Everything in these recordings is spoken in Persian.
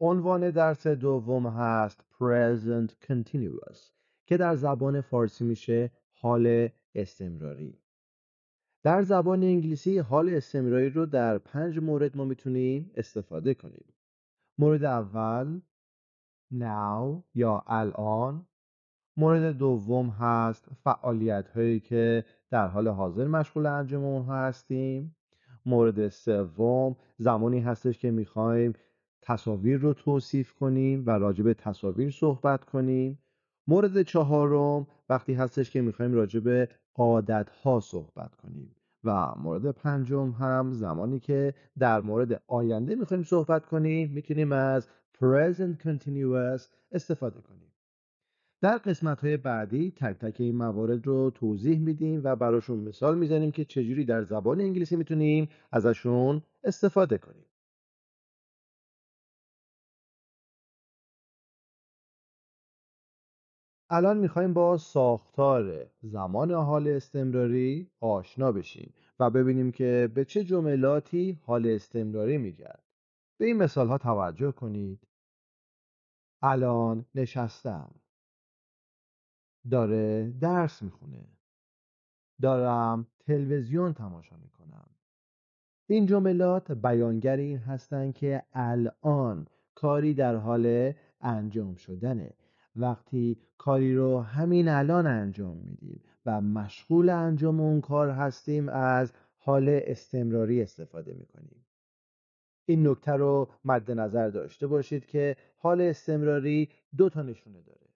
عنوان درس دوم هست Present Continuous که در زبان فارسی میشه حال استمراری در زبان انگلیسی حال استمراری رو در پنج مورد ما میتونیم استفاده کنیم مورد اول now یا الان مورد دوم هست فعالیت هایی که در حال حاضر مشغول انجام اونها هستیم مورد سوم زمانی هستش که میخوایم تصاویر رو توصیف کنیم و راجع به تصاویر صحبت کنیم مورد چهارم وقتی هستش که میخوایم راجع به عادت ها صحبت کنیم و مورد پنجم هم زمانی که در مورد آینده میخوایم صحبت کنیم میتونیم از present continuous استفاده کنیم در قسمت های بعدی تک تک این موارد رو توضیح میدیم و براشون مثال میزنیم که چجوری در زبان انگلیسی میتونیم ازشون استفاده کنیم الان میخوایم با ساختار زمان حال استمراری آشنا بشیم و ببینیم که به چه جملاتی حال استمراری میگرد به این مثال ها توجه کنید الان نشستم داره درس میخونه دارم تلویزیون تماشا میکنم این جملات بیانگر این هستند که الان کاری در حال انجام شدنه وقتی کاری رو همین الان انجام میدیم و مشغول انجام اون کار هستیم از حال استمراری استفاده میکنیم این نکته رو مد نظر داشته باشید که حال استمراری دو تا نشونه داره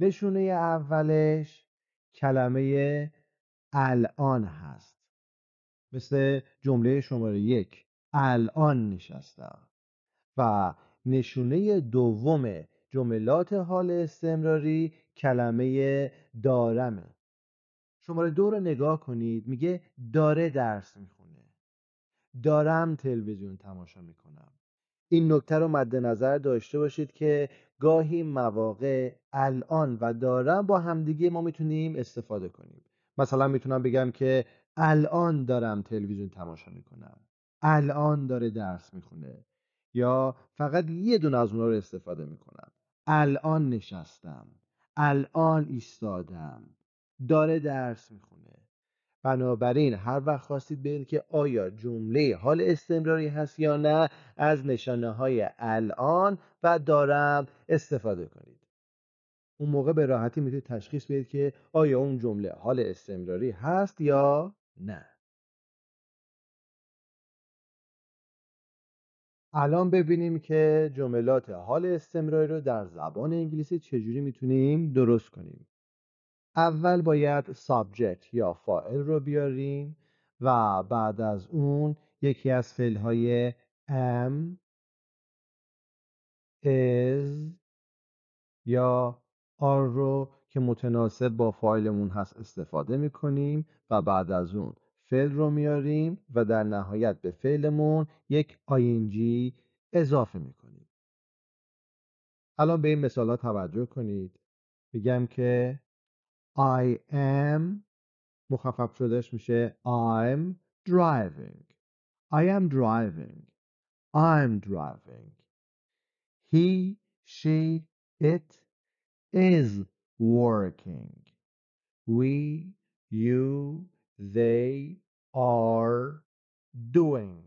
نشونه اولش کلمه الان هست مثل جمله شماره یک الان نشستم و نشونه دوم جملات حال استمراری کلمه دارمه شماره دو رو نگاه کنید میگه داره درس میخونه دارم تلویزیون تماشا میکنم این نکته رو مد نظر داشته باشید که گاهی مواقع الان و دارم با همدیگه ما میتونیم استفاده کنیم مثلا میتونم بگم که الان دارم تلویزیون تماشا میکنم الان داره درس میخونه یا فقط یه دونه از اونها رو استفاده میکنم الان نشستم الان ایستادم داره درس میخونه بنابراین هر وقت خواستید ببینید که آیا جمله حال استمراری هست یا نه از نشانه های الان و دارم استفاده کنید اون موقع به راحتی میتونید تشخیص بدید که آیا اون جمله حال استمراری هست یا نه الان ببینیم که جملات حال استمراری رو در زبان انگلیسی چجوری میتونیم درست کنیم اول باید سابجکت یا فائل رو بیاریم و بعد از اون یکی از فعلهای am is یا are رو که متناسب با فایلمون هست استفاده میکنیم و بعد از اون فعل رو میاریم و در نهایت به فعلمون یک آینجی اضافه میکنیم الان به این مثال ها توجه کنید بگم که I am مخفف شدهش میشه I'm driving I am driving I'm driving He, she, it is working We, you, they are doing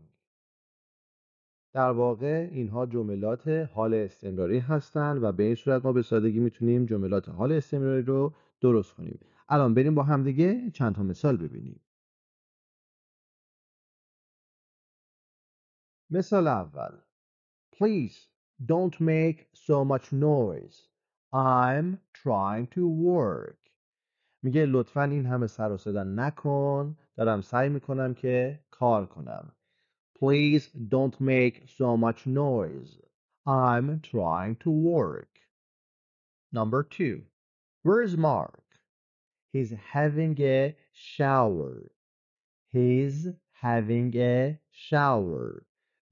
در واقع اینها جملات حال استمراری هستند و به این صورت ما به سادگی میتونیم جملات حال استمراری رو درست کنیم الان بریم با همدیگه چند تا مثال ببینیم مثال اول Please don't make so much noise I'm trying to work میگه لطفا این همه سر و صدا نکن دارم سعی میکنم که کار کنم Please don't make so much noise. I'm trying to work. Number two. is Mark? He's having a shower. He's having a shower.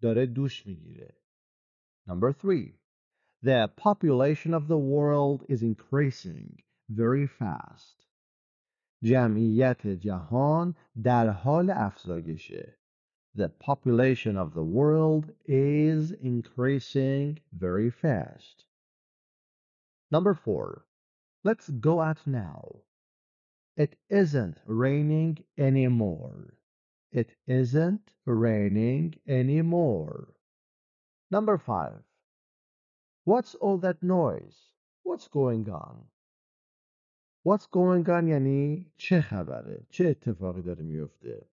داره دوش میگیره. Number three. The population of the world is increasing very fast. جمعیت جهان در حال افزایشه The population of the world is increasing very fast. Number four, let's go out now. It isn't raining anymore. It isn't raining anymore. Number five, what's all that noise? What's going on? What's going on یعنی چه خبره چه اتفاقی داره میفته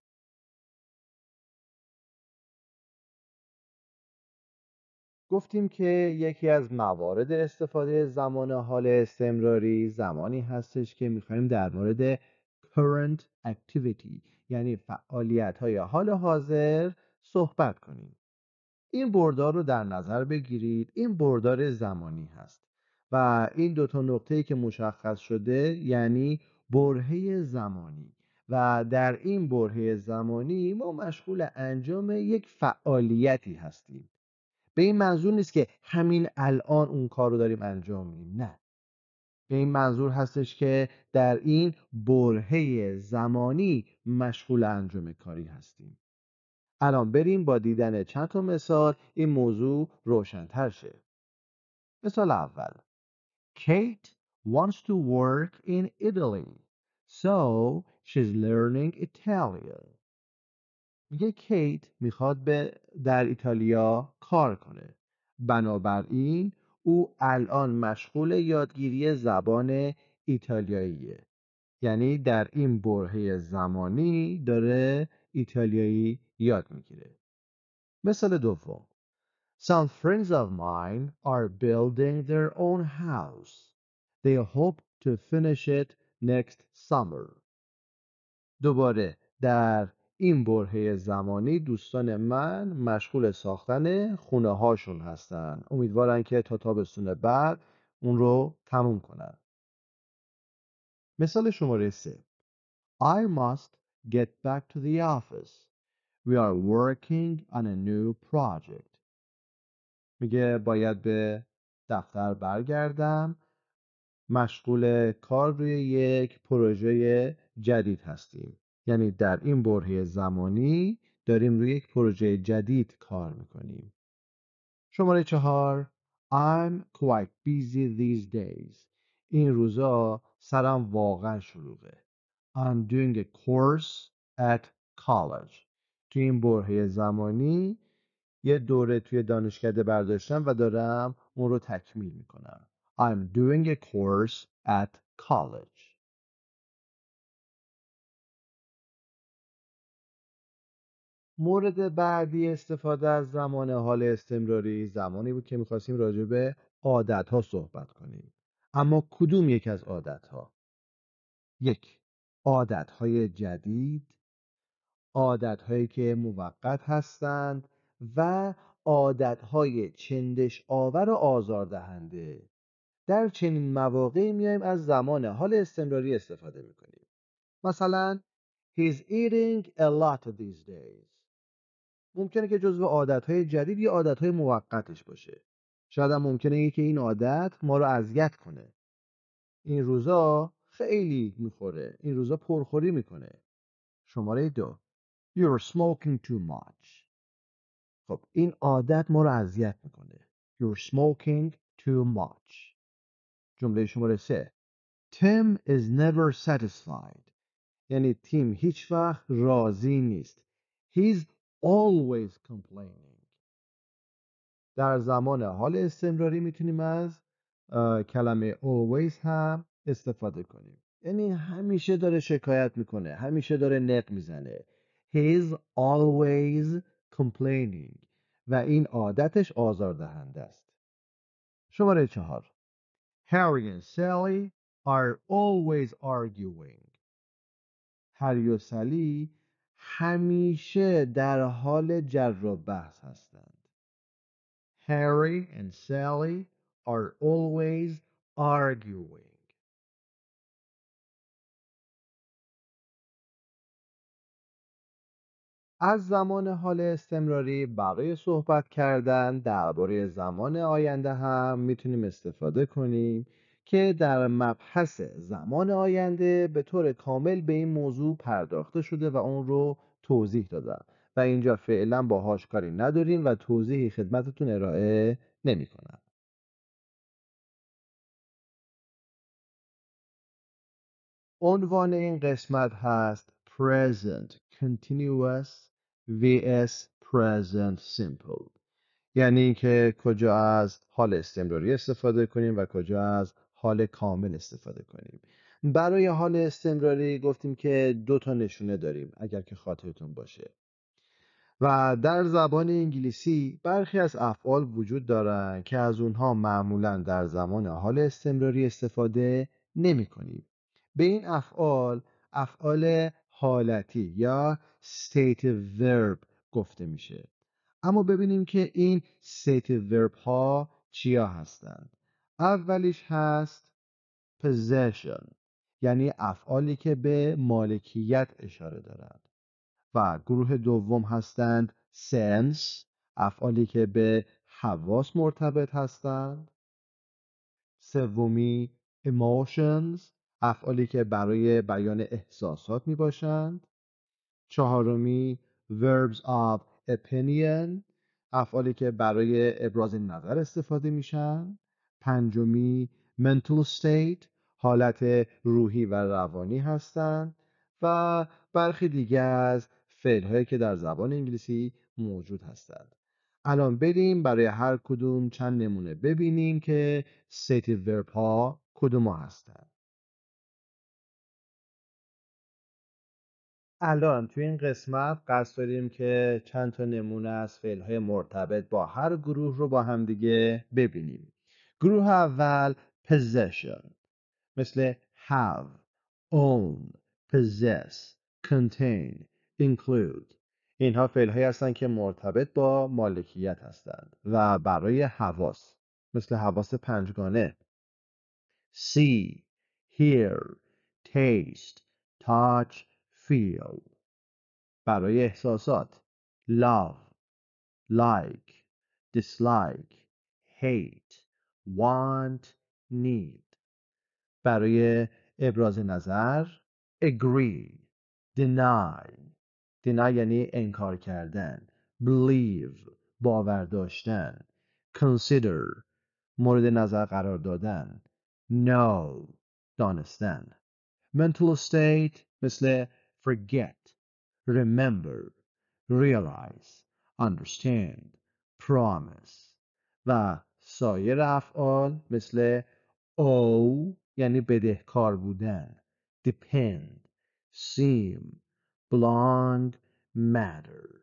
گفتیم که یکی از موارد استفاده زمان حال استمراری زمانی هستش که میخوایم در مورد current activity یعنی فعالیت های حال حاضر صحبت کنیم این بردار رو در نظر بگیرید این بردار زمانی هست و این دو تا نقطه‌ای که مشخص شده یعنی برهه زمانی و در این برهه زمانی ما مشغول انجام یک فعالیتی هستیم به این منظور نیست که همین الان اون کار رو داریم انجام میدیم نه به این منظور هستش که در این برهه زمانی مشغول انجام کاری هستیم الان بریم با دیدن چند تا مثال این موضوع روشنتر شه مثال اول Kate wants to work in Italy. So she's learning Italian. میگه کیت میخواد به در ایتالیا کار کنه. بنابراین او الان مشغول یادگیری زبان ایتالیاییه. یعنی در این برهه زمانی داره ایتالیایی یاد میگیره. مثال دوم Some friends of mine are building their own house. They hope to finish it next summer. دوباره در این بره زمانی دوستان من مشغول ساختن خونه هاشون هستن امیدوارن که تا تابستون بعد اون رو تموم کنن مثال شماره سه I must get back to the office. We are working on a new project. میگه باید به دفتر برگردم مشغول کار روی یک پروژه جدید هستیم یعنی در این برهه زمانی داریم روی یک پروژه جدید کار میکنیم شماره چهار I'm quite busy these days این روزا سرم واقعا شلوغه I'm doing a course at college تو این برهه زمانی یه دوره توی دانشکده برداشتم و دارم اون رو تکمیل میکنم I'm doing a course at college مورد بعدی استفاده از زمان حال استمراری زمانی بود که میخواستیم راجع به عادت ها صحبت کنیم اما کدوم یک از عادت ها یک عادت های جدید عادت هایی که موقت هستند و های چندش آور و آزار دهنده در چنین مواقعی میایم از زمان حال استمراری استفاده میکنیم مثلا He's eating a lot these days ممکنه که جزو عادتهای جدید یا عادتهای موقتش باشه شاید هم ممکنه که این عادت ما رو اذیت کنه این روزا خیلی میخوره این روزا پرخوری میکنه شماره دو You're smoking too much خب این عادت ما رو اذیت میکنه You're smoking too much جمله شماره سه Tim is never satisfied یعنی تیم هیچ وقت راضی نیست He's always complaining در زمان حال استمراری میتونیم از کلمه always هم استفاده کنیم یعنی همیشه داره شکایت میکنه همیشه داره نق میزنه He's always complaining و این عادتش آزاردهنده است شماره چهار Harry and Sally are always arguing هری و سلی همیشه در حال جر و بحث هستند Harry and Sally are always arguing از زمان حال استمراری برای صحبت کردن درباره زمان آینده هم میتونیم استفاده کنیم که در مبحث زمان آینده به طور کامل به این موضوع پرداخته شده و اون رو توضیح دادم و اینجا فعلا باهاش کاری نداریم و توضیحی خدمتتون ارائه نمی کنم. عنوان این قسمت هست Present Continuous vs present simple یعنی اینکه کجا از حال استمراری استفاده کنیم و کجا از حال کامل استفاده کنیم برای حال استمراری گفتیم که دو تا نشونه داریم اگر که خاطرتون باشه و در زبان انگلیسی برخی از افعال وجود دارند که از اونها معمولا در زمان حال استمراری استفاده نمی کنیم. به این افعال افعال حالتی یا state verb گفته میشه اما ببینیم که این state verb ها چیا هستند اولیش هست possession یعنی افعالی که به مالکیت اشاره دارد و گروه دوم هستند sense افعالی که به حواس مرتبط هستند سومی emotions افعالی که برای بیان احساسات می باشند چهارمی verbs of opinion افعالی که برای ابراز نظر استفاده میشن پنجمی mental state حالت روحی و روانی هستند و برخی دیگه از فعل هایی که در زبان انگلیسی موجود هستند الان بریم برای هر کدوم چند نمونه ببینیم که سیتی verb ها کدوم ها هستند الان توی این قسمت قصد داریم که چند تا نمونه از فعل های مرتبط با هر گروه رو با همدیگه ببینیم گروه اول possession مثل have own possess contain include اینها فعل هایی هستند که مرتبط با مالکیت هستند و برای حواس مثل حواس پنجگانه see hear taste touch feel برای احساسات love like dislike hate want need برای ابراز نظر agree deny deny یعنی انکار کردن believe باور داشتن consider مورد نظر قرار دادن know دانستن mental state مثل forget, remember, realize, understand, promise و سایر افعال مثل او یعنی بدهکار بودن depend seem belong matter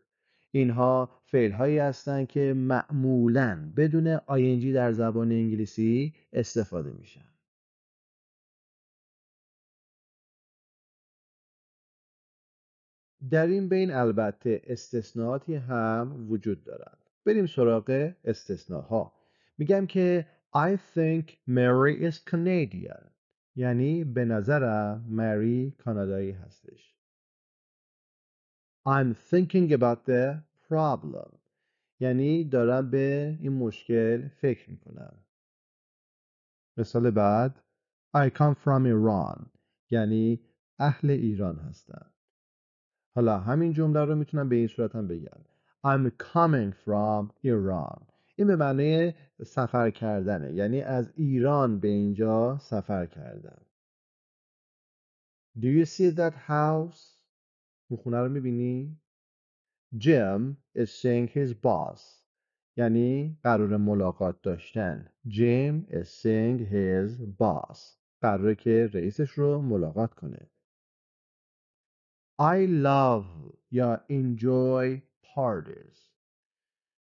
اینها فعل هایی هستند که معمولا بدون آینجی در زبان انگلیسی استفاده میشن در این بین البته استثناءاتی هم وجود دارند بریم سراغ ها. میگم که I think Mary is Canadian یعنی به نظرم مری کانادایی هستش I'm thinking about the problem یعنی دارم به این مشکل فکر میکنم مثال بعد I come from Iran یعنی اهل ایران هستم حالا همین جمله رو میتونم به این صورت هم بگم I'm coming from Iran این به معنی سفر کردنه یعنی از ایران به اینجا سفر کردم. Do you see that house? اون خونه رو میبینی؟ Jim is seeing his boss یعنی قرار ملاقات داشتن Jim is seeing his boss قراره که رئیسش رو ملاقات کنه I love یا enjoy parties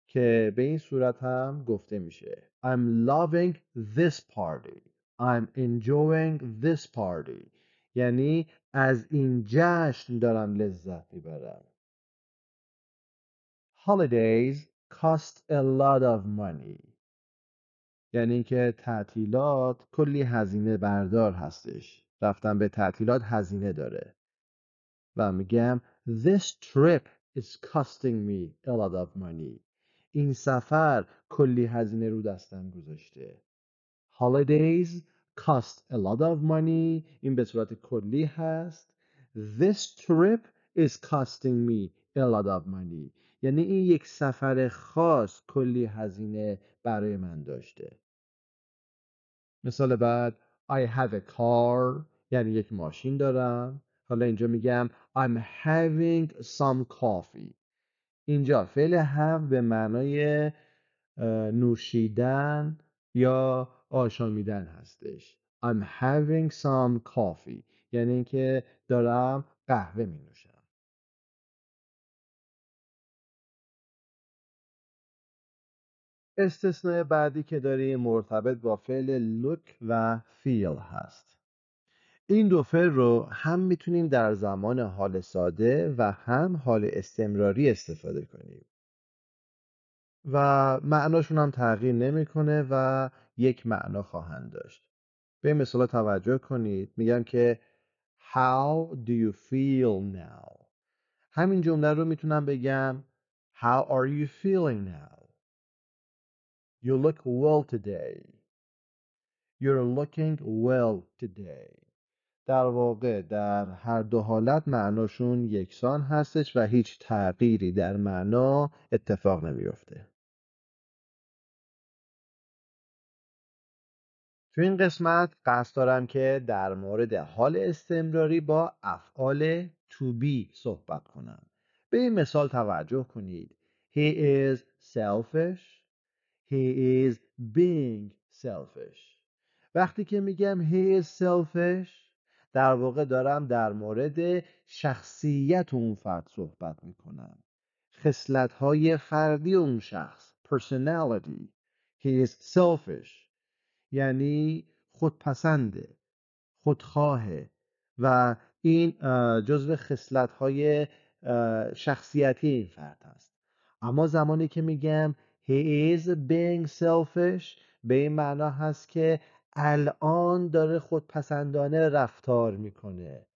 که به این صورت هم گفته میشه I'm loving this party I'm enjoying this party یعنی از این جشن دارم لذت میبرم Holidays cost a lot of money یعنی که تعطیلات کلی هزینه بردار هستش رفتن به تعطیلات هزینه داره و میگم This trip is costing me a lot of money این سفر کلی هزینه رو دستم گذاشته Holidays cost a lot of money این به صورت کلی هست This trip is costing me a lot of money یعنی این یک سفر خاص کلی هزینه برای من داشته مثال بعد I have a car یعنی یک ماشین دارم حالا اینجا میگم I'm having some coffee اینجا فعل have به معنای نوشیدن یا آشامیدن هستش I'm having some coffee یعنی اینکه دارم قهوه می نوشم استثناء بعدی که داریم مرتبط با فعل look و feel هست این دو فعل رو هم میتونیم در زمان حال ساده و هم حال استمراری استفاده کنیم و معناشون هم تغییر نمیکنه و یک معنا خواهند داشت به این مثال توجه کنید میگم که How do you feel now? همین جمله رو میتونم بگم How are you feeling now? You look well today. You're looking well today. در واقع در هر دو حالت معناشون یکسان هستش و هیچ تغییری در معنا اتفاق نمیفته تو این قسمت قصد دارم که در مورد حال استمراری با افعال to be صحبت کنم به این مثال توجه کنید He is selfish He is being selfish وقتی که میگم He is selfish در واقع دارم در مورد شخصیت اون فرد صحبت میکنم خسلت های فردی اون شخص personality he is selfish یعنی خودپسنده خودخواهه و این جزو خسلت های شخصیتی این فرد هست اما زمانی که میگم he is being selfish به این معنا هست که الان داره خودپسندانه رفتار میکنه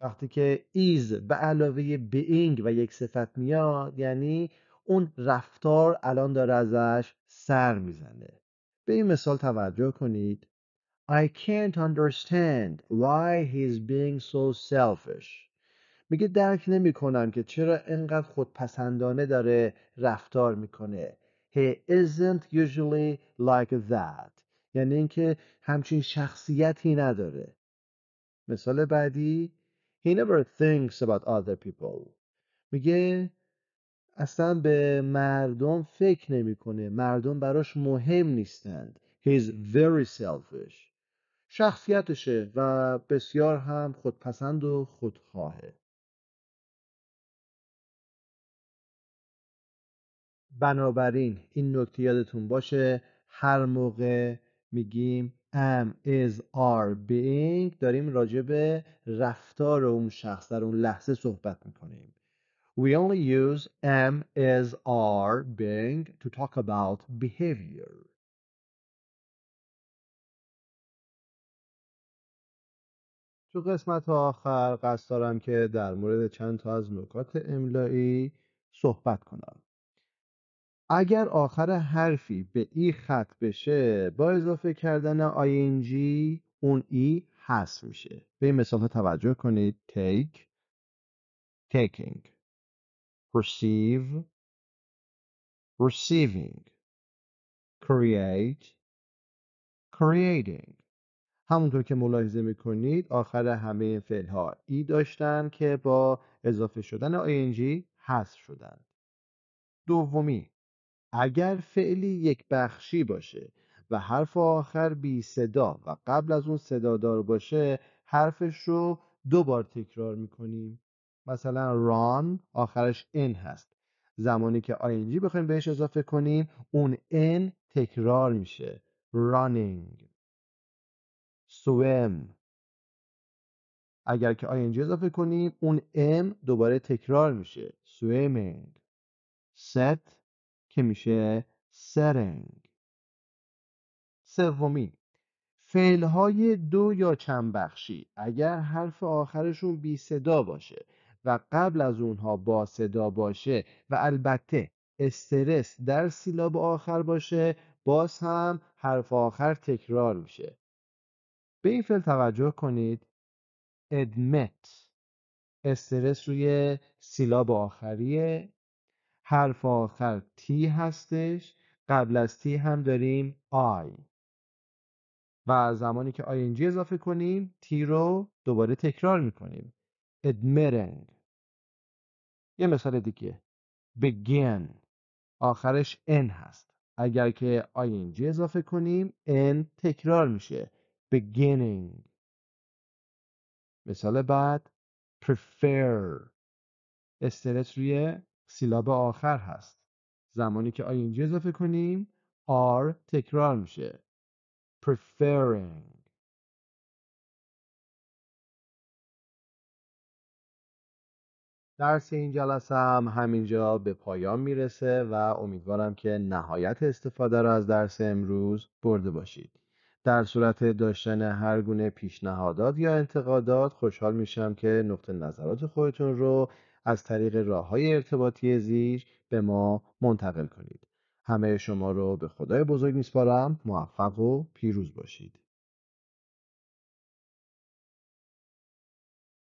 وقتی که ایز به علاوه بینگ و یک صفت میاد یعنی اون رفتار الان داره ازش سر میزنه به این مثال توجه کنید I can't understand why he's being so selfish میگه درک نمی کنم که چرا انقدر خودپسندانه داره رفتار میکنه He isn't usually like that یعنی اینکه همچین شخصیتی نداره مثال بعدی He never thinks about other people میگه اصلا به مردم فکر نمیکنه مردم براش مهم نیستند He's very selfish شخصیتشه و بسیار هم خودپسند و خودخواهه بنابراین این نکته یادتون باشه هر موقع میگیم am is are being داریم راجع به رفتار اون شخص در اون لحظه صحبت میکنیم we only use am is are being to talk about behavior تو قسمت آخر قصد دارم که در مورد چند تا از نکات املایی صحبت کنم اگر آخر حرفی به ای خط بشه با اضافه کردن ing اون ای حذف میشه به این مثال توجه کنید take taking receive receiving create creating همونطور که ملاحظه میکنید آخر همه این فعل ها ای داشتن که با اضافه شدن ing حذف شدن دومی اگر فعلی یک بخشی باشه و حرف آخر بی صدا و قبل از اون صدادار باشه حرفش رو دو بار تکرار میکنیم مثلا ران آخرش ان هست زمانی که آینجی بخوایم بهش اضافه کنیم اون ان تکرار میشه رانینگ سویم اگر که آینجی اضافه کنیم اون ام دوباره تکرار میشه سویمینگ set که میشه سرنگ سومی فعل های دو یا چند بخشی اگر حرف آخرشون بی صدا باشه و قبل از اونها با صدا باشه و البته استرس در سیلاب آخر باشه باز هم حرف آخر تکرار میشه به این فعل توجه کنید ادمت استرس روی سیلاب آخریه حرف آخر تی هستش قبل از تی هم داریم آی و زمانی که ing اضافه کنیم تی رو دوباره تکرار میکنیم ادمرنگ یه مثال دیگه begin آخرش n هست اگر که ing اضافه کنیم n تکرار میشه beginning مثال بعد prefer استرس روی سیلاب آخر هست زمانی که آینجی اضافه کنیم آر تکرار میشه preferring درس این جلسه هم همینجا به پایان میرسه و امیدوارم که نهایت استفاده را از درس امروز برده باشید. در صورت داشتن هر گونه پیشنهادات یا انتقادات خوشحال میشم که نقطه نظرات خودتون رو از طریق راه های ارتباطی زیر به ما منتقل کنید. همه شما رو به خدای بزرگ میسپارم موفق و پیروز باشید.